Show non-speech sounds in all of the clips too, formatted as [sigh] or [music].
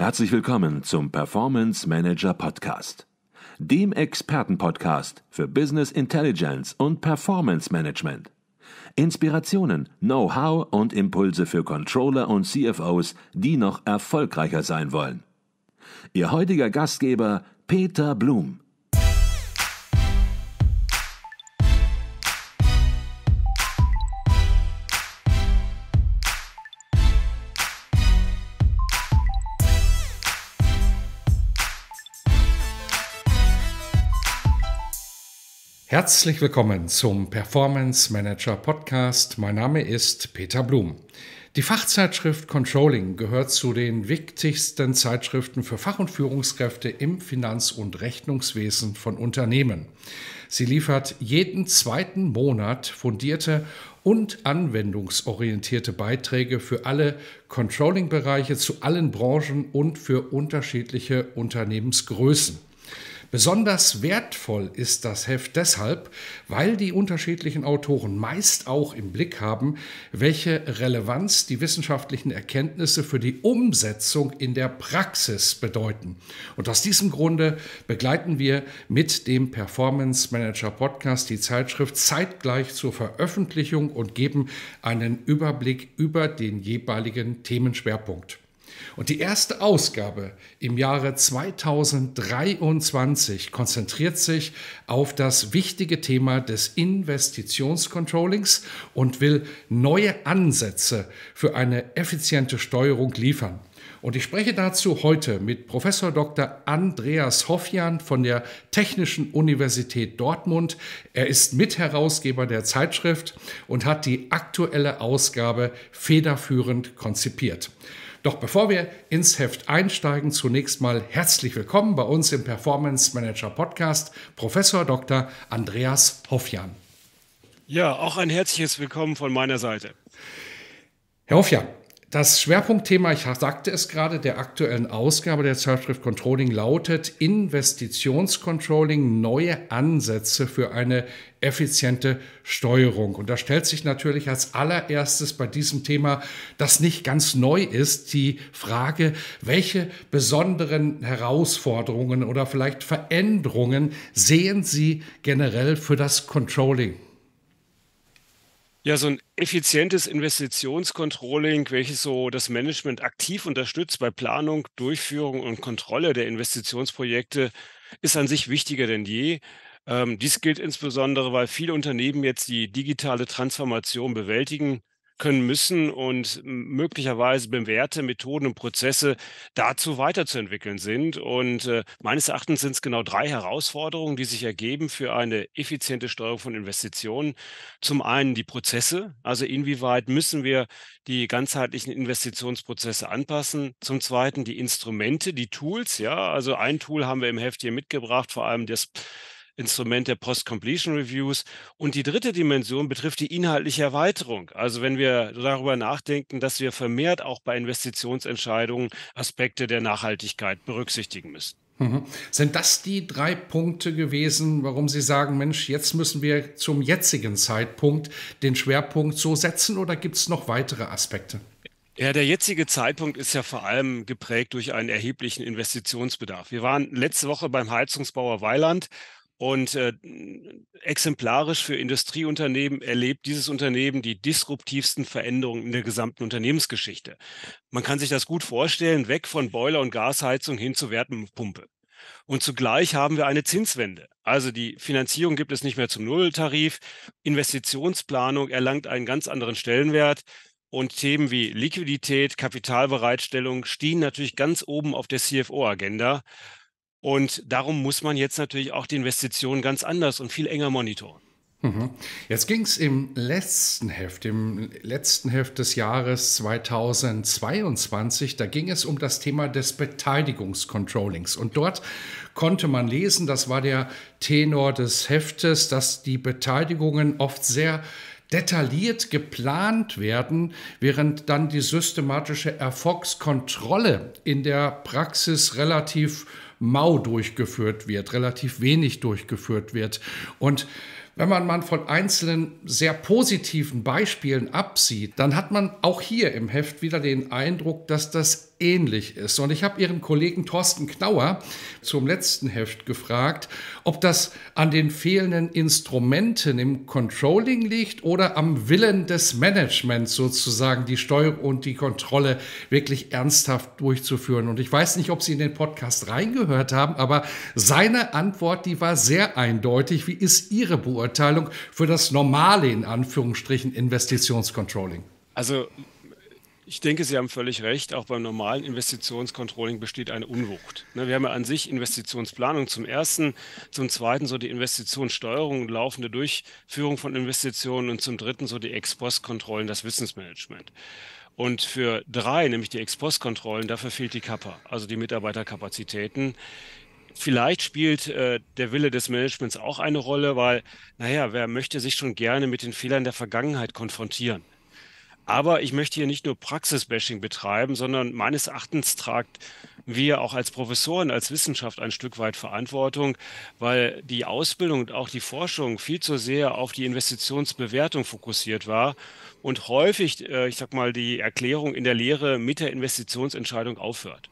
Herzlich willkommen zum Performance Manager Podcast, dem Expertenpodcast für Business Intelligence und Performance Management. Inspirationen, Know-how und Impulse für Controller und CFOs, die noch erfolgreicher sein wollen. Ihr heutiger Gastgeber Peter Blum. Herzlich willkommen zum Performance Manager Podcast. Mein Name ist Peter Blum. Die Fachzeitschrift Controlling gehört zu den wichtigsten Zeitschriften für Fach- und Führungskräfte im Finanz- und Rechnungswesen von Unternehmen. Sie liefert jeden zweiten Monat fundierte und anwendungsorientierte Beiträge für alle Controlling-Bereiche zu allen Branchen und für unterschiedliche Unternehmensgrößen. Besonders wertvoll ist das Heft deshalb, weil die unterschiedlichen Autoren meist auch im Blick haben, welche Relevanz die wissenschaftlichen Erkenntnisse für die Umsetzung in der Praxis bedeuten. Und aus diesem Grunde begleiten wir mit dem Performance Manager Podcast die Zeitschrift zeitgleich zur Veröffentlichung und geben einen Überblick über den jeweiligen Themenschwerpunkt. Und die erste Ausgabe im Jahre 2023 konzentriert sich auf das wichtige Thema des Investitionscontrollings und will neue Ansätze für eine effiziente Steuerung liefern. Und ich spreche dazu heute mit Professor Dr. Andreas Hoffjan von der Technischen Universität Dortmund. Er ist Mitherausgeber der Zeitschrift und hat die aktuelle Ausgabe federführend konzipiert. Doch bevor wir ins Heft einsteigen, zunächst mal herzlich willkommen bei uns im Performance Manager Podcast, Professor Dr. Andreas Hoffjan. Ja, auch ein herzliches Willkommen von meiner Seite. Herr Hoffjan, das Schwerpunktthema, ich sagte es gerade, der aktuellen Ausgabe der Zeitschrift Controlling lautet Investitionscontrolling, neue Ansätze für eine effiziente Steuerung. Und da stellt sich natürlich als allererstes bei diesem Thema, das nicht ganz neu ist, die Frage, welche besonderen Herausforderungen oder vielleicht Veränderungen sehen Sie generell für das Controlling? Ja, so ein effizientes Investitionscontrolling, welches so das Management aktiv unterstützt bei Planung, Durchführung und Kontrolle der Investitionsprojekte, ist an sich wichtiger denn je. Ähm, dies gilt insbesondere, weil viele Unternehmen jetzt die digitale Transformation bewältigen können müssen und möglicherweise bewährte Methoden und Prozesse dazu weiterzuentwickeln sind. Und äh, meines Erachtens sind es genau drei Herausforderungen, die sich ergeben für eine effiziente Steuerung von Investitionen. Zum einen die Prozesse, also inwieweit müssen wir die ganzheitlichen Investitionsprozesse anpassen. Zum zweiten die Instrumente, die Tools, ja, also ein Tool haben wir im Heft hier mitgebracht, vor allem das Instrument der Post-Completion Reviews. Und die dritte Dimension betrifft die inhaltliche Erweiterung. Also wenn wir darüber nachdenken, dass wir vermehrt auch bei Investitionsentscheidungen Aspekte der Nachhaltigkeit berücksichtigen müssen. Mhm. Sind das die drei Punkte gewesen, warum Sie sagen, Mensch, jetzt müssen wir zum jetzigen Zeitpunkt den Schwerpunkt so setzen oder gibt es noch weitere Aspekte? Ja, der jetzige Zeitpunkt ist ja vor allem geprägt durch einen erheblichen Investitionsbedarf. Wir waren letzte Woche beim Heizungsbauer Weiland und äh, exemplarisch für Industrieunternehmen erlebt dieses Unternehmen die disruptivsten Veränderungen in der gesamten Unternehmensgeschichte. Man kann sich das gut vorstellen, weg von Boiler- und Gasheizung hin zur Wärmepumpe. Und zugleich haben wir eine Zinswende. Also die Finanzierung gibt es nicht mehr zum Nulltarif. Investitionsplanung erlangt einen ganz anderen Stellenwert. Und Themen wie Liquidität, Kapitalbereitstellung stehen natürlich ganz oben auf der CFO-Agenda. Und darum muss man jetzt natürlich auch die Investitionen ganz anders und viel enger monitoren. Mhm. Jetzt ging es im letzten Heft, im letzten Heft des Jahres 2022, da ging es um das Thema des Beteiligungscontrollings. Und dort konnte man lesen, das war der Tenor des Heftes, dass die Beteiligungen oft sehr detailliert geplant werden, während dann die systematische Erfolgskontrolle in der Praxis relativ mau durchgeführt wird, relativ wenig durchgeführt wird. Und wenn man mal von einzelnen sehr positiven Beispielen absieht, dann hat man auch hier im Heft wieder den Eindruck, dass das ähnlich ist. Und ich habe Ihren Kollegen Thorsten Knauer zum letzten Heft gefragt, ob das an den fehlenden Instrumenten im Controlling liegt oder am Willen des Managements sozusagen die Steuerung und die Kontrolle wirklich ernsthaft durchzuführen. Und ich weiß nicht, ob Sie in den Podcast reingehört haben, aber seine Antwort, die war sehr eindeutig. Wie ist Ihre Beurteilung? Beurteilung für das normale, in Anführungsstrichen, Investitionscontrolling? Also ich denke, Sie haben völlig recht. Auch beim normalen Investitionscontrolling besteht eine Unwucht. Ne, wir haben ja an sich Investitionsplanung zum ersten, zum zweiten so die Investitionssteuerung und laufende Durchführung von Investitionen und zum dritten so die Ex-Post-Kontrollen, das Wissensmanagement. Und für drei, nämlich die Ex-Post-Kontrollen, dafür fehlt die Kappa, also die Mitarbeiterkapazitäten vielleicht spielt äh, der Wille des Managements auch eine Rolle, weil, naja, wer möchte sich schon gerne mit den Fehlern der Vergangenheit konfrontieren? Aber ich möchte hier nicht nur Praxisbashing betreiben, sondern meines Erachtens tragt wir auch als Professoren, als Wissenschaft ein Stück weit Verantwortung, weil die Ausbildung und auch die Forschung viel zu sehr auf die Investitionsbewertung fokussiert war und häufig, äh, ich sag mal, die Erklärung in der Lehre mit der Investitionsentscheidung aufhört.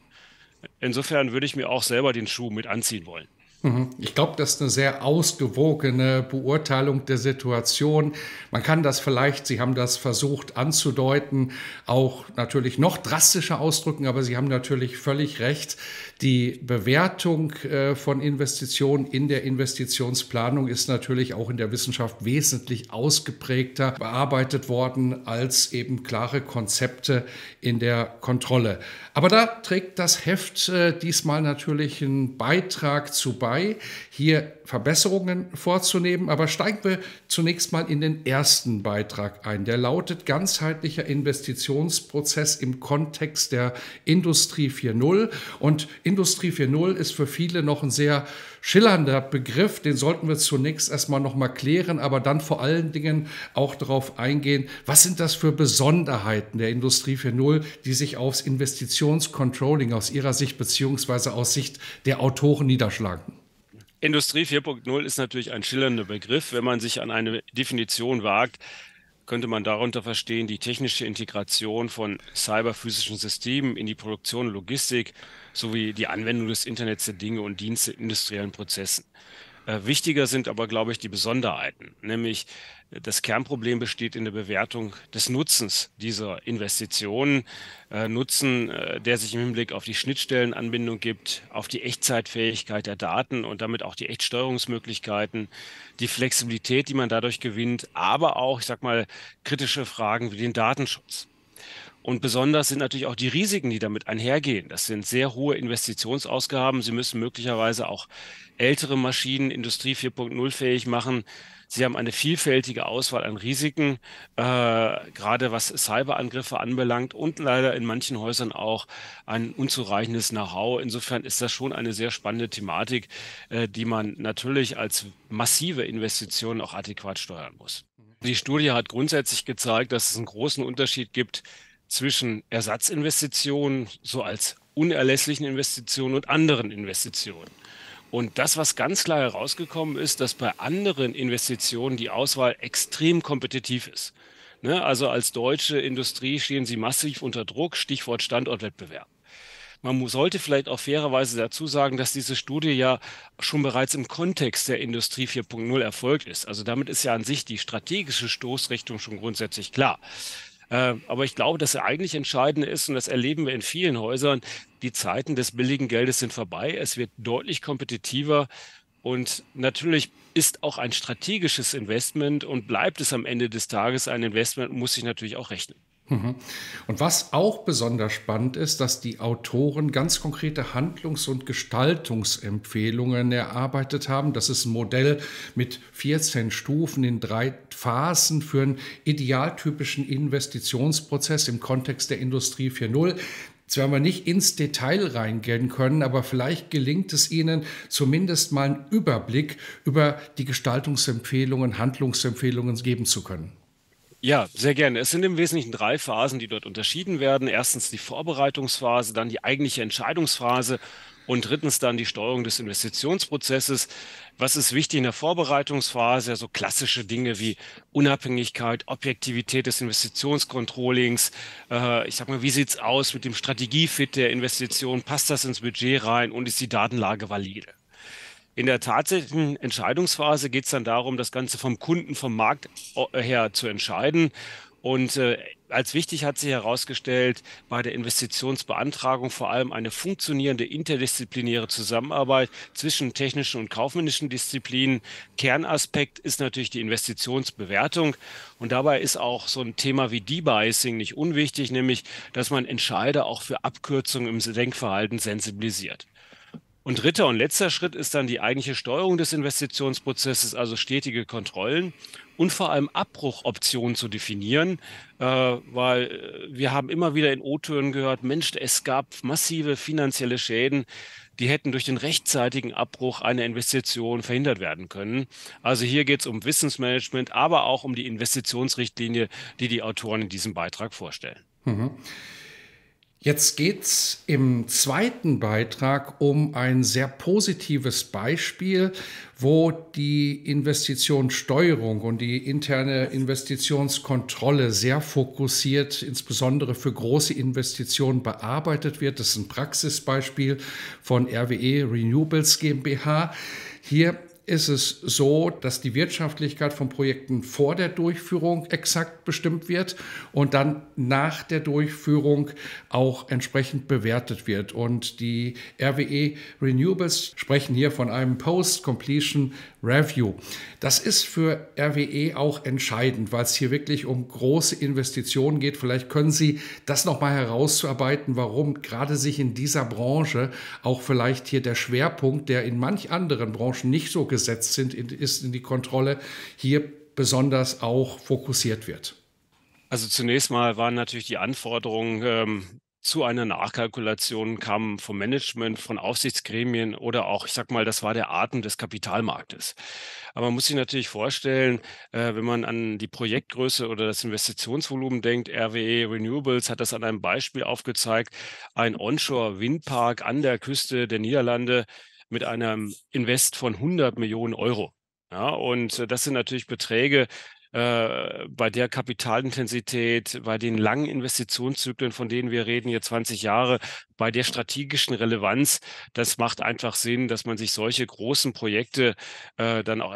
Insofern würde ich mir auch selber den Schuh mit anziehen wollen. Mhm. Ich glaube, das ist eine sehr ausgewogene Beurteilung der Situation. Man kann das vielleicht, Sie haben das versucht anzudeuten, auch natürlich noch drastischer ausdrücken, aber Sie haben natürlich völlig recht. Die Bewertung äh, von Investitionen in der Investitionsplanung ist natürlich auch in der Wissenschaft wesentlich ausgeprägter bearbeitet worden als eben klare Konzepte in der Kontrolle. Aber da trägt das Heft äh, diesmal natürlich einen Beitrag zu bei, hier Verbesserungen vorzunehmen. Aber steigen wir zunächst mal in den ersten Beitrag ein. Der lautet ganzheitlicher Investitionsprozess im Kontext der Industrie 4.0 und Industrie 4.0 ist für viele noch ein sehr schillernder Begriff, den sollten wir zunächst erstmal nochmal klären, aber dann vor allen Dingen auch darauf eingehen, was sind das für Besonderheiten der Industrie 4.0, die sich aufs Investitionscontrolling aus Ihrer Sicht beziehungsweise aus Sicht der Autoren niederschlagen? Industrie 4.0 ist natürlich ein schillernder Begriff, wenn man sich an eine Definition wagt, könnte man darunter verstehen die technische Integration von cyberphysischen Systemen in die Produktion und Logistik sowie die Anwendung des Internets der Dinge und Dienste industriellen Prozessen. Äh, wichtiger sind aber, glaube ich, die Besonderheiten. Nämlich äh, das Kernproblem besteht in der Bewertung des Nutzens dieser Investitionen. Äh, Nutzen, der sich im Hinblick auf die Schnittstellenanbindung gibt, auf die Echtzeitfähigkeit der Daten und damit auch die Echtsteuerungsmöglichkeiten, die Flexibilität, die man dadurch gewinnt, aber auch, ich sag mal, kritische Fragen wie den Datenschutz. Und besonders sind natürlich auch die Risiken, die damit einhergehen. Das sind sehr hohe Investitionsausgaben. Sie müssen möglicherweise auch ältere Maschinen Industrie 4.0 fähig machen. Sie haben eine vielfältige Auswahl an Risiken, äh, gerade was Cyberangriffe anbelangt und leider in manchen Häusern auch ein unzureichendes Know-how. Insofern ist das schon eine sehr spannende Thematik, äh, die man natürlich als massive Investition auch adäquat steuern muss. Die Studie hat grundsätzlich gezeigt, dass es einen großen Unterschied gibt zwischen Ersatzinvestitionen so als unerlässlichen Investitionen und anderen Investitionen. Und das, was ganz klar herausgekommen ist, dass bei anderen Investitionen die Auswahl extrem kompetitiv ist. Ne? Also als deutsche Industrie stehen sie massiv unter Druck, Stichwort Standortwettbewerb. Man sollte vielleicht auch fairerweise dazu sagen, dass diese Studie ja schon bereits im Kontext der Industrie 4.0 erfolgt ist. Also damit ist ja an sich die strategische Stoßrichtung schon grundsätzlich klar. Ähm, aber ich glaube, das eigentlich Entscheidende ist, und das erleben wir in vielen Häusern, die Zeiten des billigen Geldes sind vorbei. Es wird deutlich kompetitiver. Und natürlich ist auch ein strategisches Investment und bleibt es am Ende des Tages ein Investment, muss sich natürlich auch rechnen. Mhm. Und was auch besonders spannend ist, dass die Autoren ganz konkrete Handlungs- und Gestaltungsempfehlungen erarbeitet haben. Das ist ein Modell mit 14 Stufen in drei Phasen für einen idealtypischen Investitionsprozess im Kontext der Industrie 4.0. Jetzt werden wir nicht ins Detail reingehen können, aber vielleicht gelingt es Ihnen zumindest mal einen Überblick über die Gestaltungsempfehlungen, Handlungsempfehlungen geben zu können. Ja, sehr gerne. Es sind im Wesentlichen drei Phasen, die dort unterschieden werden. Erstens die Vorbereitungsphase, dann die eigentliche Entscheidungsphase und drittens dann die Steuerung des Investitionsprozesses. Was ist wichtig in der Vorbereitungsphase? Also klassische Dinge wie Unabhängigkeit, Objektivität des Investitionscontrollings. Äh, ich sag mal, wie sieht's aus mit dem Strategiefit der Investition? Passt das ins Budget rein und ist die Datenlage valide? In der tatsächlichen Entscheidungsphase geht es dann darum, das Ganze vom Kunden, vom Markt äh, her zu entscheiden. Und äh, als wichtig hat sich herausgestellt, bei der Investitionsbeantragung vor allem eine funktionierende interdisziplinäre Zusammenarbeit zwischen technischen und kaufmännischen Disziplinen. Kernaspekt ist natürlich die Investitionsbewertung. Und dabei ist auch so ein Thema wie Debiasing nicht unwichtig, nämlich dass man Entscheider auch für Abkürzungen im Denkverhalten sensibilisiert. Und dritter und letzter Schritt ist dann die eigentliche Steuerung des Investitionsprozesses, also stetige Kontrollen und vor allem Abbruchoptionen zu definieren, äh, weil äh, wir haben immer wieder in O-Tönen gehört, Mensch, es gab massive finanzielle Schäden, die hätten durch den rechtzeitigen Abbruch einer Investition verhindert werden können. Also hier geht es um Wissensmanagement, aber auch um die Investitionsrichtlinie, die die Autoren in diesem Beitrag vorstellen. Mhm. Jetzt geht es im zweiten Beitrag um ein sehr positives Beispiel, wo die Investitionssteuerung und die interne Investitionskontrolle sehr fokussiert, insbesondere für große Investitionen, bearbeitet wird. Das ist ein Praxisbeispiel von RWE Renewables GmbH. Hier ist es so, dass die Wirtschaftlichkeit von Projekten vor der Durchführung exakt bestimmt wird und dann nach der Durchführung auch entsprechend bewertet wird. Und die RWE Renewables sprechen hier von einem Post-Completion Review. Das ist für RWE auch entscheidend, weil es hier wirklich um große Investitionen geht. Vielleicht können Sie das nochmal herauszuarbeiten, warum gerade sich in dieser Branche auch vielleicht hier der Schwerpunkt, der in manch anderen Branchen nicht so gesehen abgesetzt sind, ist in die Kontrolle, hier besonders auch fokussiert wird? Also zunächst mal waren natürlich die Anforderungen ähm, zu einer Nachkalkulation kamen vom Management, von Aufsichtsgremien oder auch, ich sag mal, das war der Atem des Kapitalmarktes. Aber man muss sich natürlich vorstellen, äh, wenn man an die Projektgröße oder das Investitionsvolumen denkt, RWE Renewables hat das an einem Beispiel aufgezeigt, ein Onshore-Windpark an der Küste der Niederlande mit einem Invest von 100 Millionen Euro. Ja, und äh, das sind natürlich Beträge, äh, bei der Kapitalintensität, bei den langen Investitionszyklen, von denen wir reden, hier 20 Jahre, bei der strategischen Relevanz, das macht einfach Sinn, dass man sich solche großen Projekte äh, dann auch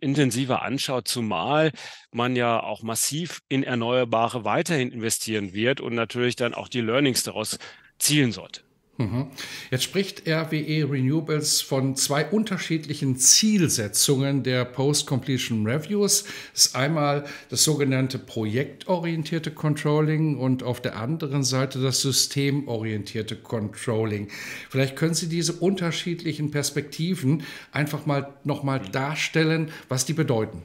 intensiver anschaut, zumal man ja auch massiv in Erneuerbare weiterhin investieren wird und natürlich dann auch die Learnings daraus zielen sollte. Mhm. Jetzt spricht RWE Renewables von zwei unterschiedlichen Zielsetzungen der Post-Completion Reviews. Das ist einmal das sogenannte projektorientierte Controlling und auf der anderen Seite das systemorientierte Controlling. Vielleicht können Sie diese unterschiedlichen Perspektiven einfach mal nochmal darstellen, was die bedeuten.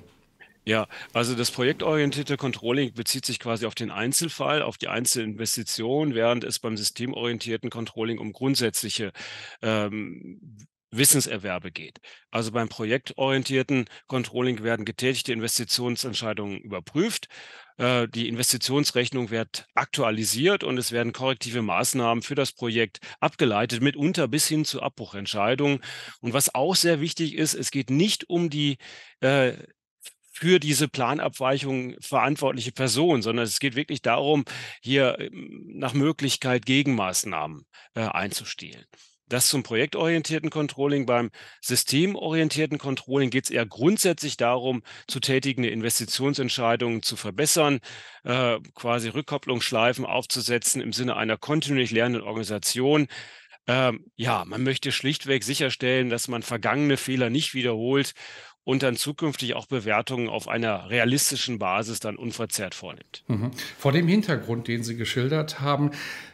Ja, also das projektorientierte Controlling bezieht sich quasi auf den Einzelfall, auf die Einzelinvestition, während es beim systemorientierten Controlling um grundsätzliche ähm, Wissenserwerbe geht. Also beim projektorientierten Controlling werden getätigte Investitionsentscheidungen überprüft, äh, die Investitionsrechnung wird aktualisiert und es werden korrektive Maßnahmen für das Projekt abgeleitet, mitunter bis hin zu Abbruchentscheidungen. Und was auch sehr wichtig ist, es geht nicht um die äh, für diese Planabweichung verantwortliche Person, sondern es geht wirklich darum, hier ähm, nach Möglichkeit Gegenmaßnahmen äh, einzustehlen. Das zum projektorientierten Controlling. Beim systemorientierten Controlling geht es eher grundsätzlich darum, zu tätigende Investitionsentscheidungen zu verbessern, äh, quasi Rückkopplungsschleifen aufzusetzen im Sinne einer kontinuierlich lernenden Organisation. Ähm, ja, man möchte schlichtweg sicherstellen, dass man vergangene Fehler nicht wiederholt und dann zukünftig auch Bewertungen auf einer realistischen Basis dann unverzerrt vornimmt. Mhm. Vor dem Hintergrund, den Sie geschildert haben,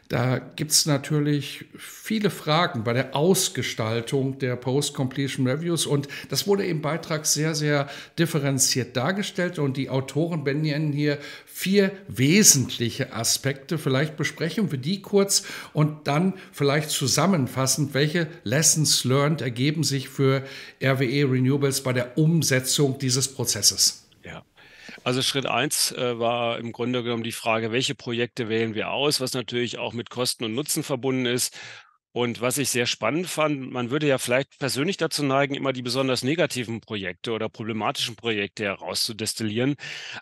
da gibt es natürlich viele Fragen bei der Ausgestaltung der Post-Completion Reviews und das wurde im Beitrag sehr, sehr differenziert dargestellt und die Autoren benennen hier vier wesentliche Aspekte. Vielleicht besprechen wir die kurz und dann vielleicht zusammenfassend, welche Lessons learned ergeben sich für RWE Renewables bei der Umsetzung dieses Prozesses. Also Schritt eins äh, war im Grunde genommen die Frage, welche Projekte wählen wir aus, was natürlich auch mit Kosten und Nutzen verbunden ist. Und was ich sehr spannend fand, man würde ja vielleicht persönlich dazu neigen, immer die besonders negativen Projekte oder problematischen Projekte herauszudestillieren.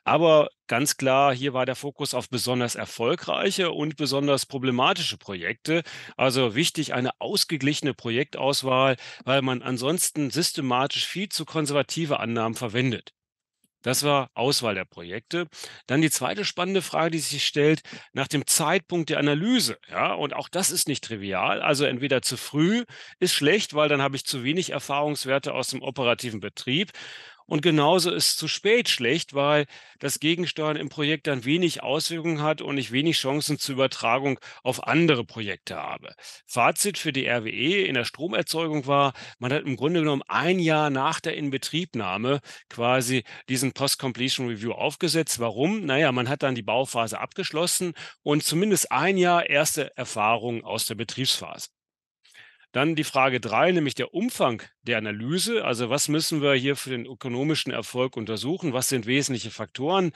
Aber ganz klar, hier war der Fokus auf besonders erfolgreiche und besonders problematische Projekte. Also wichtig eine ausgeglichene Projektauswahl, weil man ansonsten systematisch viel zu konservative Annahmen verwendet. Das war Auswahl der Projekte. Dann die zweite spannende Frage, die sich stellt, nach dem Zeitpunkt der Analyse. Ja, und auch das ist nicht trivial. Also entweder zu früh ist schlecht, weil dann habe ich zu wenig Erfahrungswerte aus dem operativen Betrieb und genauso ist zu spät schlecht, weil das Gegensteuern im Projekt dann wenig Auswirkungen hat und ich wenig Chancen zur Übertragung auf andere Projekte habe. Fazit für die RWE in der Stromerzeugung war, man hat im Grunde genommen ein Jahr nach der Inbetriebnahme quasi diesen Post-Completion Review aufgesetzt. Warum? Naja, man hat dann die Bauphase abgeschlossen und zumindest ein Jahr erste Erfahrungen aus der Betriebsphase. Dann die Frage drei, nämlich der Umfang der Analyse. Also was müssen wir hier für den ökonomischen Erfolg untersuchen? Was sind wesentliche Faktoren?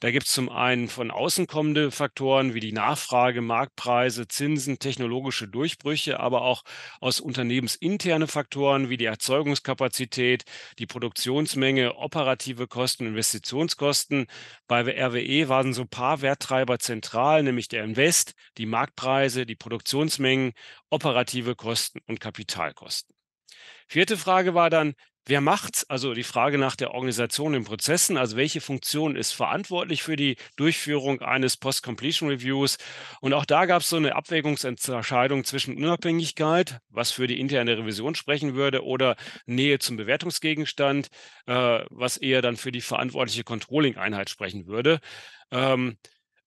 Da gibt es zum einen von außen kommende Faktoren wie die Nachfrage, Marktpreise, Zinsen, technologische Durchbrüche, aber auch aus unternehmensinterne Faktoren wie die Erzeugungskapazität, die Produktionsmenge, operative Kosten, Investitionskosten. Bei RWE waren so ein paar Werttreiber zentral, nämlich der Invest, die Marktpreise, die Produktionsmengen, operative Kosten und Kapitalkosten. Vierte Frage war dann, Wer macht's? Also die Frage nach der Organisation in Prozessen, also welche Funktion ist verantwortlich für die Durchführung eines Post-Completion Reviews? Und auch da gab es so eine Abwägungsentscheidung zwischen Unabhängigkeit, was für die interne Revision sprechen würde, oder Nähe zum Bewertungsgegenstand, äh, was eher dann für die verantwortliche Controlling-Einheit sprechen würde. Ähm,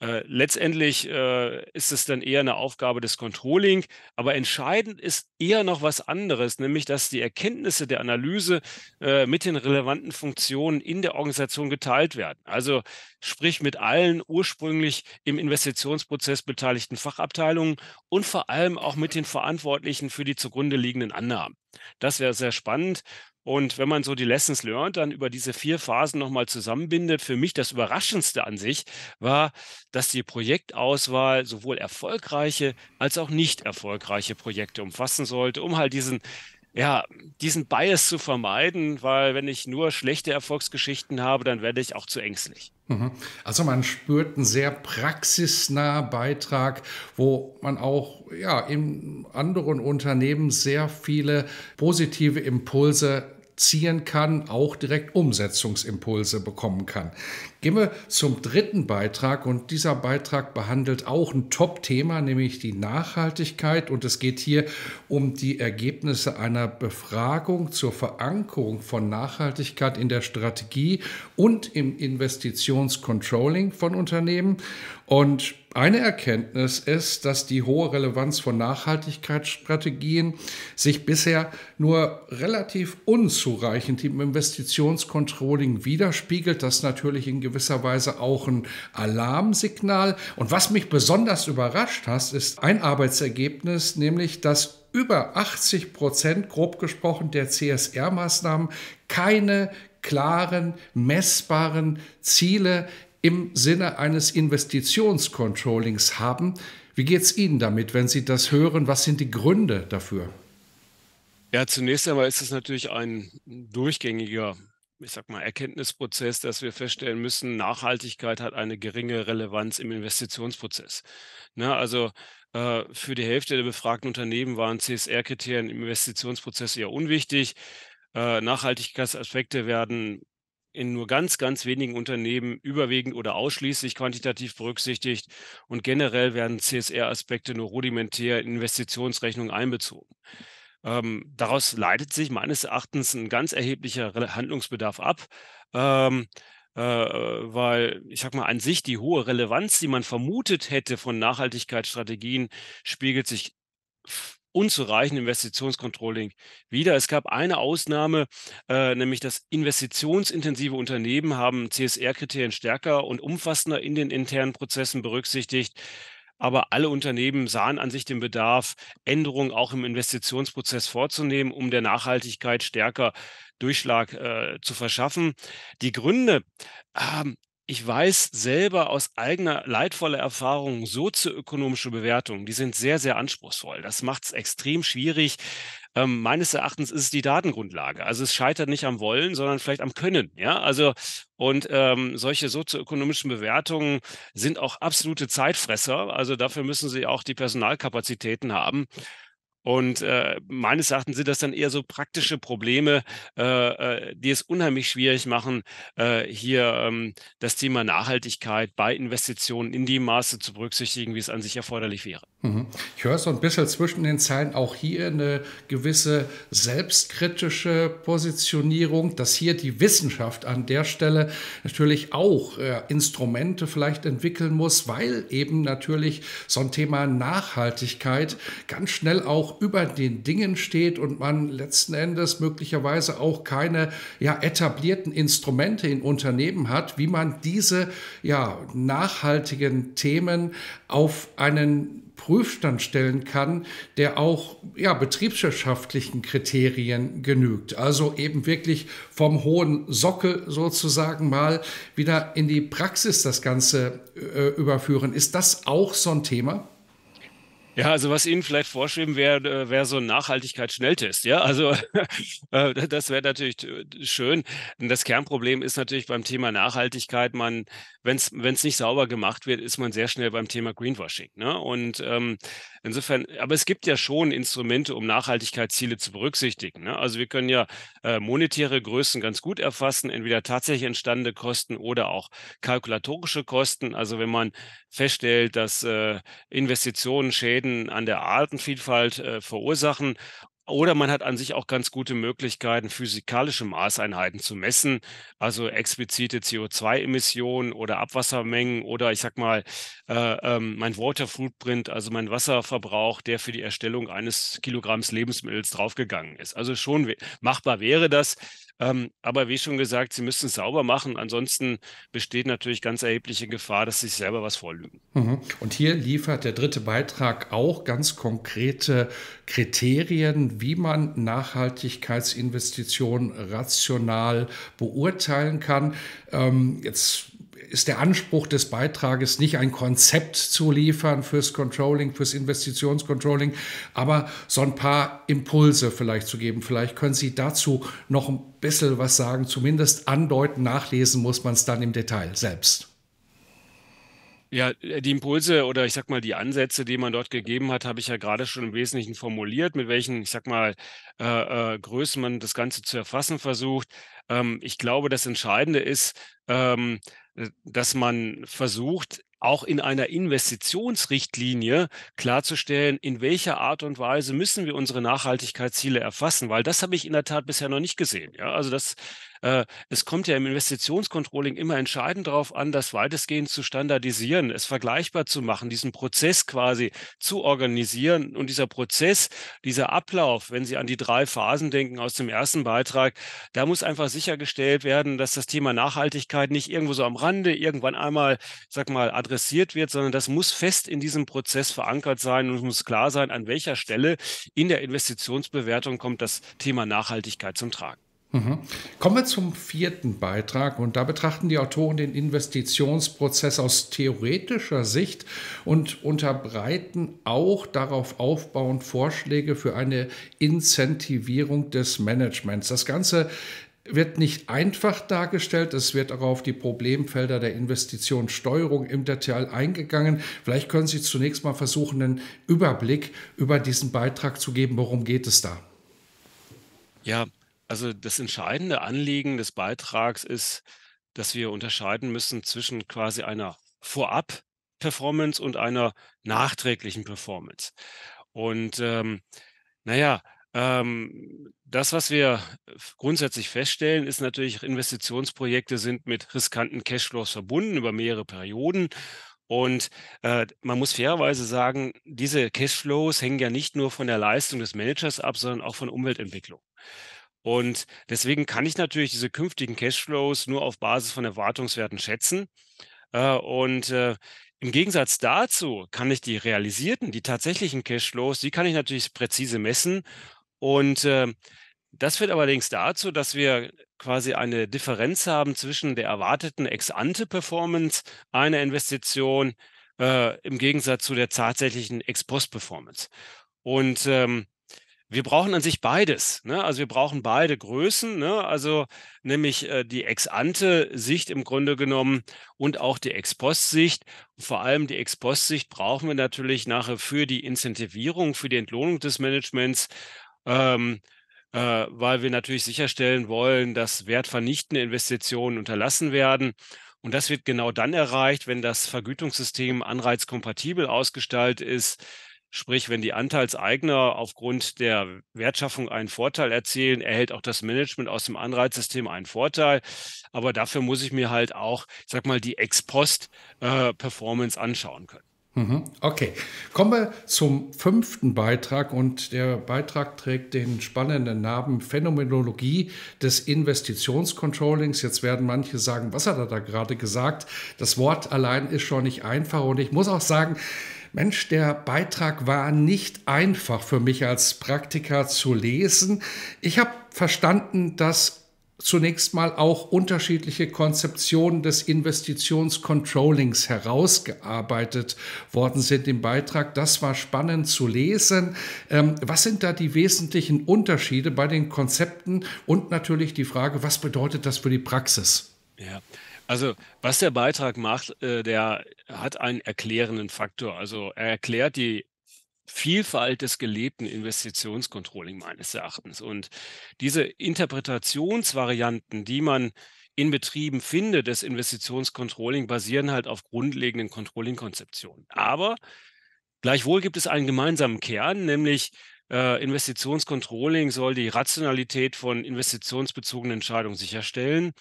äh, letztendlich äh, ist es dann eher eine Aufgabe des Controlling, aber entscheidend ist eher noch was anderes, nämlich dass die Erkenntnisse der Analyse äh, mit den relevanten Funktionen in der Organisation geteilt werden. Also sprich mit allen ursprünglich im Investitionsprozess beteiligten Fachabteilungen und vor allem auch mit den Verantwortlichen für die zugrunde liegenden Annahmen. Das wäre sehr spannend und wenn man so die Lessons learned dann über diese vier Phasen nochmal zusammenbindet, für mich das Überraschendste an sich war, dass die Projektauswahl sowohl erfolgreiche als auch nicht erfolgreiche Projekte umfassen sollte, um halt diesen ja, diesen Bias zu vermeiden, weil wenn ich nur schlechte Erfolgsgeschichten habe, dann werde ich auch zu ängstlich. Mhm. Also man spürt einen sehr praxisnahen Beitrag, wo man auch ja, in anderen Unternehmen sehr viele positive Impulse ziehen kann, auch direkt Umsetzungsimpulse bekommen kann. Gehen wir zum dritten Beitrag und dieser Beitrag behandelt auch ein Top-Thema, nämlich die Nachhaltigkeit und es geht hier um die Ergebnisse einer Befragung zur Verankerung von Nachhaltigkeit in der Strategie und im Investitionscontrolling von Unternehmen und eine Erkenntnis ist, dass die hohe Relevanz von Nachhaltigkeitsstrategien sich bisher nur relativ unzureichend im Investitionscontrolling widerspiegelt, das natürlich in gewisser Weise auch ein Alarmsignal. Und was mich besonders überrascht hat, ist ein Arbeitsergebnis, nämlich dass über 80 Prozent, grob gesprochen, der CSR-Maßnahmen keine klaren, messbaren Ziele im Sinne eines Investitionscontrollings haben. Wie geht es Ihnen damit, wenn Sie das hören? Was sind die Gründe dafür? Ja, zunächst einmal ist es natürlich ein durchgängiger ich sag mal, Erkenntnisprozess, dass wir feststellen müssen, Nachhaltigkeit hat eine geringe Relevanz im Investitionsprozess. Ne, also äh, für die Hälfte der befragten Unternehmen waren CSR-Kriterien im Investitionsprozess eher unwichtig. Äh, Nachhaltigkeitsaspekte werden in nur ganz, ganz wenigen Unternehmen überwiegend oder ausschließlich quantitativ berücksichtigt und generell werden CSR-Aspekte nur rudimentär in Investitionsrechnungen einbezogen. Ähm, daraus leitet sich meines Erachtens ein ganz erheblicher Handlungsbedarf ab. Ähm, äh, weil ich sag mal an sich die hohe Relevanz, die man vermutet hätte von Nachhaltigkeitsstrategien, spiegelt sich unzureichend Investitionscontrolling wieder. Es gab eine Ausnahme, äh, nämlich dass investitionsintensive Unternehmen haben CSR-Kriterien stärker und umfassender in den internen Prozessen berücksichtigt aber alle Unternehmen sahen an sich den Bedarf, Änderungen auch im Investitionsprozess vorzunehmen, um der Nachhaltigkeit stärker Durchschlag äh, zu verschaffen. Die Gründe, ähm, ich weiß selber aus eigener leidvoller Erfahrung, sozioökonomische Bewertungen, die sind sehr, sehr anspruchsvoll. Das macht es extrem schwierig, ähm, meines Erachtens ist es die Datengrundlage. Also es scheitert nicht am Wollen, sondern vielleicht am Können. Ja, also und ähm, solche sozioökonomischen Bewertungen sind auch absolute Zeitfresser. Also dafür müssen sie auch die Personalkapazitäten haben. Und äh, meines Erachtens sind das dann eher so praktische Probleme, äh, äh die es unheimlich schwierig machen, äh, hier ähm, das Thema Nachhaltigkeit bei Investitionen in die Maße zu berücksichtigen, wie es an sich erforderlich wäre. Mhm. Ich höre so ein bisschen zwischen den Zeilen auch hier eine gewisse selbstkritische Positionierung, dass hier die Wissenschaft an der Stelle natürlich auch äh, Instrumente vielleicht entwickeln muss, weil eben natürlich so ein Thema Nachhaltigkeit ganz schnell auch über den Dingen steht und man letzten Endes möglicherweise auch keine ja, etablierten Instrumente in Unternehmen hat, wie man diese ja, nachhaltigen Themen auf einen Prüfstand stellen kann, der auch ja, betriebswirtschaftlichen Kriterien genügt. Also eben wirklich vom hohen Sockel sozusagen mal wieder in die Praxis das Ganze äh, überführen. Ist das auch so ein Thema? Ja, also was Ihnen vielleicht vorschreiben wäre, äh, wäre so ein Nachhaltigkeitsschnelltest. Ja, also [laughs] äh, das wäre natürlich schön. Das Kernproblem ist natürlich beim Thema Nachhaltigkeit, man wenn es nicht sauber gemacht wird, ist man sehr schnell beim Thema Greenwashing. Ne? Und ähm, insofern, aber es gibt ja schon Instrumente, um Nachhaltigkeitsziele zu berücksichtigen. Ne? Also wir können ja äh, monetäre Größen ganz gut erfassen, entweder tatsächlich entstandene Kosten oder auch kalkulatorische Kosten. Also wenn man feststellt, dass äh, Investitionen Schäden an der Artenvielfalt äh, verursachen oder man hat an sich auch ganz gute Möglichkeiten, physikalische Maßeinheiten zu messen, also explizite CO2-Emissionen oder Abwassermengen oder ich sag mal äh, ähm, mein Water Footprint, also mein Wasserverbrauch, der für die Erstellung eines Kilogramms Lebensmittels draufgegangen ist. Also schon machbar wäre das. Ähm, aber wie schon gesagt, sie müssen es sauber machen. Ansonsten besteht natürlich ganz erhebliche Gefahr, dass sie sich selber was vorlügen. Mhm. Und hier liefert der dritte Beitrag auch ganz konkrete Kriterien, wie man Nachhaltigkeitsinvestitionen rational beurteilen kann. Ähm, jetzt ist der Anspruch des Beitrages nicht ein Konzept zu liefern fürs Controlling, fürs Investitionscontrolling, aber so ein paar Impulse vielleicht zu geben. Vielleicht können Sie dazu noch ein bisschen was sagen, zumindest andeuten, nachlesen muss man es dann im Detail selbst. Ja, äh, die Impulse oder ich sag mal die Ansätze, die man dort gegeben hat, habe ich ja gerade schon im Wesentlichen formuliert, mit welchen, ich sag mal, äh, äh, Größen man das Ganze zu erfassen versucht. Ähm, ich glaube, das Entscheidende ist, ähm, äh, dass man versucht, auch in einer Investitionsrichtlinie klarzustellen, in welcher Art und Weise müssen wir unsere Nachhaltigkeitsziele erfassen, weil das habe ich in der Tat bisher noch nicht gesehen. Ja, also das, äh, es kommt ja im Investitionscontrolling immer entscheidend darauf an, das weitestgehend zu standardisieren, es vergleichbar zu machen, diesen Prozess quasi zu organisieren. Und dieser Prozess, dieser Ablauf, wenn Sie an die drei Phasen denken aus dem ersten Beitrag, da muss einfach sichergestellt werden, dass das Thema Nachhaltigkeit nicht irgendwo so am Rande irgendwann einmal, sag mal, adressiert wird, sondern das muss fest in diesem Prozess verankert sein und es muss klar sein, an welcher Stelle in der Investitionsbewertung kommt das Thema Nachhaltigkeit zum Tragen. Mhm. Kommen wir zum vierten Beitrag und da betrachten die Autoren den Investitionsprozess aus theoretischer Sicht und unterbreiten auch darauf aufbauend Vorschläge für eine Incentivierung des Managements. Das Ganze wird nicht einfach dargestellt. Es wird auch auf die Problemfelder der Investitionssteuerung im Detail eingegangen. Vielleicht können Sie zunächst mal versuchen, einen Überblick über diesen Beitrag zu geben. Worum geht es da? Ja, also das entscheidende Anliegen des Beitrags ist, dass wir unterscheiden müssen zwischen quasi einer Vorab-Performance und einer nachträglichen Performance. Und ähm, naja, ähm, das, was wir grundsätzlich feststellen, ist natürlich, Investitionsprojekte sind mit riskanten Cashflows verbunden über mehrere Perioden. Und äh, man muss fairerweise sagen, diese Cashflows hängen ja nicht nur von der Leistung des Managers ab, sondern auch von Umweltentwicklung. Und deswegen kann ich natürlich diese künftigen Cashflows nur auf Basis von Erwartungswerten schätzen. Äh, und äh, im Gegensatz dazu kann ich die realisierten, die tatsächlichen Cashflows, die kann ich natürlich präzise messen. Und äh, das führt allerdings dazu, dass wir quasi eine Differenz haben zwischen der erwarteten Ex-ante-Performance einer Investition äh, im Gegensatz zu der tatsächlichen Ex-post-Performance. Und ähm, wir brauchen an sich beides. Ne? Also wir brauchen beide Größen, ne? also nämlich äh, die Ex-ante-Sicht im Grunde genommen und auch die Ex-post-Sicht. Vor allem die Ex-post-Sicht brauchen wir natürlich nachher für die Incentivierung, für die Entlohnung des Managements. Ähm, äh, weil wir natürlich sicherstellen wollen, dass wertvernichtende Investitionen unterlassen werden. Und das wird genau dann erreicht, wenn das Vergütungssystem anreizkompatibel ausgestaltet ist, Sprich, wenn die Anteilseigner aufgrund der Wertschaffung einen Vorteil erzielen, erhält auch das Management aus dem Anreizsystem einen Vorteil. Aber dafür muss ich mir halt auch, ich sag mal, die Ex-Post-Performance äh, anschauen können. Mhm. Okay, kommen wir zum fünften Beitrag und der Beitrag trägt den spannenden Namen Phänomenologie des Investitionscontrollings. Jetzt werden manche sagen, was hat er da gerade gesagt? Das Wort allein ist schon nicht einfach und ich muss auch sagen, Mensch, der Beitrag war nicht einfach für mich als Praktiker zu lesen. Ich habe verstanden, dass zunächst mal auch unterschiedliche Konzeptionen des Investitionscontrollings herausgearbeitet worden sind im Beitrag. Das war spannend zu lesen. Ähm, was sind da die wesentlichen Unterschiede bei den Konzepten und natürlich die Frage, was bedeutet das für die Praxis? Ja. Also, was der Beitrag macht, äh, der hat einen erklärenden Faktor. Also, er erklärt die Vielfalt des gelebten Investitionscontrolling meines Erachtens. Und diese Interpretationsvarianten, die man in Betrieben findet, des Investitionscontrolling, basieren halt auf grundlegenden Controlling-Konzeptionen. Aber gleichwohl gibt es einen gemeinsamen Kern, nämlich äh, Investitionscontrolling soll die Rationalität von investitionsbezogenen Entscheidungen sicherstellen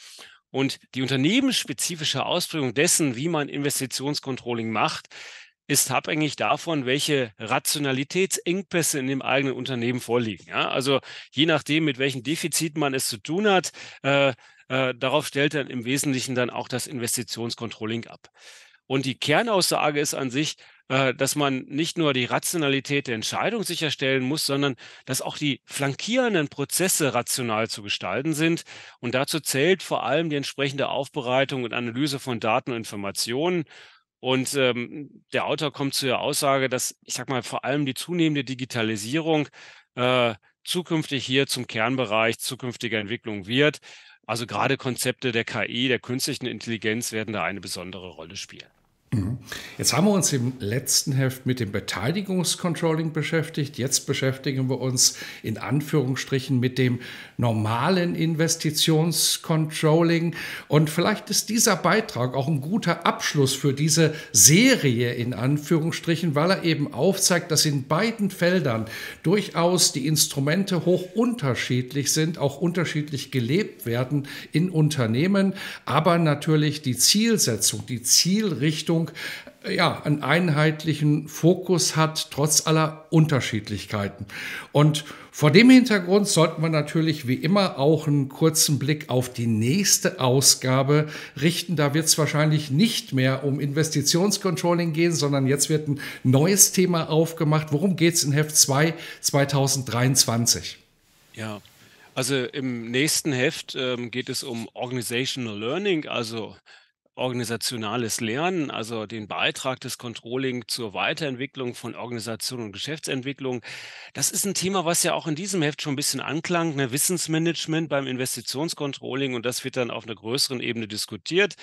und die unternehmensspezifische Ausprägung dessen, wie man Investitionscontrolling macht, ist abhängig davon, welche Rationalitätsengpässe in dem eigenen Unternehmen vorliegen. Ja, also je nachdem, mit welchen Defiziten man es zu tun hat, äh, äh, darauf stellt dann im Wesentlichen dann auch das Investitionscontrolling ab. Und die Kernaussage ist an sich, äh, dass man nicht nur die Rationalität der Entscheidung sicherstellen muss, sondern dass auch die flankierenden Prozesse rational zu gestalten sind. Und dazu zählt vor allem die entsprechende Aufbereitung und Analyse von Daten und Informationen. Und ähm, der Autor kommt zu der Aussage, dass, ich sag mal, vor allem die zunehmende Digitalisierung äh, zukünftig hier zum Kernbereich zukünftiger Entwicklung wird. Also gerade Konzepte der KI, der künstlichen Intelligenz werden da eine besondere Rolle spielen. Mhm. Jetzt haben wir uns im letzten Heft mit dem Beteiligungscontrolling beschäftigt. Jetzt beschäftigen wir uns in Anführungsstrichen mit dem normalen Investitionscontrolling. Und vielleicht ist dieser Beitrag auch ein guter Abschluss für diese Serie in Anführungsstrichen, weil er eben aufzeigt, dass in beiden Feldern durchaus die Instrumente hoch unterschiedlich sind, auch unterschiedlich gelebt werden in Unternehmen, aber natürlich die Zielsetzung, die Zielrichtung, Bildung äh, ja, einen einheitlichen Fokus hat, trotz aller Unterschiedlichkeiten. Und vor dem Hintergrund sollten wir natürlich wie immer auch einen kurzen Blick auf die nächste Ausgabe richten. Da wird es wahrscheinlich nicht mehr um Investitionscontrolling gehen, sondern jetzt wird ein neues Thema aufgemacht. Worum geht es in Heft 2 2023? Ja, also im nächsten Heft ähm, geht es um Organizational Learning, also organisationales Lernen, also den Beitrag des Controlling zur Weiterentwicklung von Organisation und Geschäftsentwicklung. Das ist ein Thema, was ja auch in diesem Heft schon ein bisschen anklang, ne? Wissensmanagement beim Investitionscontrolling und das wird dann auf einer größeren Ebene diskutiert.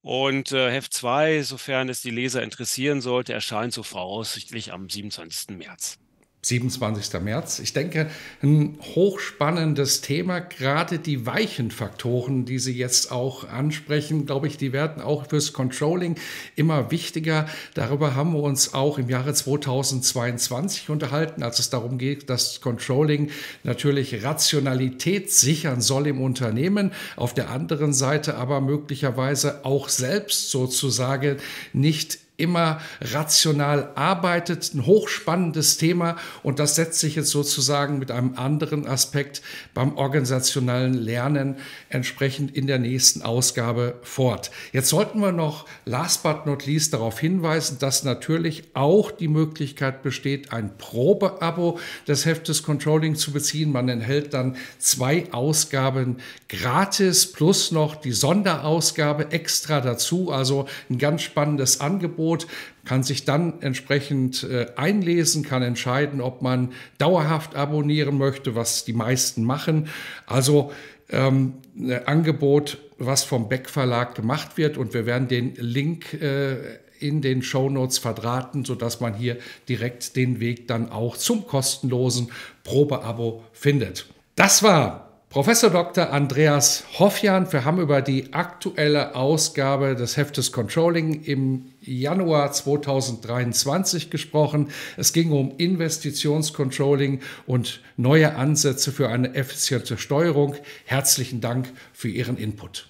Und äh, Heft 2, sofern es die Leser interessieren sollte, erscheint so voraussichtlich am 27. März. 27. März. Ich denke, ein hochspannendes Thema. Gerade die weichen Faktoren, die Sie jetzt auch ansprechen, glaube ich, die werden auch fürs Controlling immer wichtiger. Darüber haben wir uns auch im Jahre 2022 unterhalten, als es darum geht, dass Controlling natürlich Rationalität sichern soll im Unternehmen, auf der anderen Seite aber möglicherweise auch selbst sozusagen nicht immer rational arbeitet. Ein hochspannendes Thema und das setzt sich jetzt sozusagen mit einem anderen Aspekt beim organisationalen Lernen entsprechend in der nächsten Ausgabe fort. Jetzt sollten wir noch last but not least darauf hinweisen, dass natürlich auch die Möglichkeit besteht, ein Probeabo des Heftes Controlling zu beziehen. Man enthält dann zwei Ausgaben gratis plus noch die Sonderausgabe extra dazu. Also ein ganz spannendes Angebot Angebot, kann sich dann entsprechend äh, einlesen, kann entscheiden, ob man dauerhaft abonnieren möchte, was die meisten machen. Also ähm, ein Angebot, was vom Beck Verlag gemacht wird und wir werden den Link äh, in den Shownotes verdrahten, sodass man hier direkt den Weg dann auch zum kostenlosen Probeabo findet. Das war Professor Dr. Andreas Hoffjan, wir haben über die aktuelle Ausgabe des Heftes Controlling im Januar 2023 gesprochen. Es ging um Investitionscontrolling und neue Ansätze für eine effiziente Steuerung. Herzlichen Dank für Ihren Input.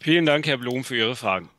Vielen Dank, Herr Blum, für Ihre Fragen.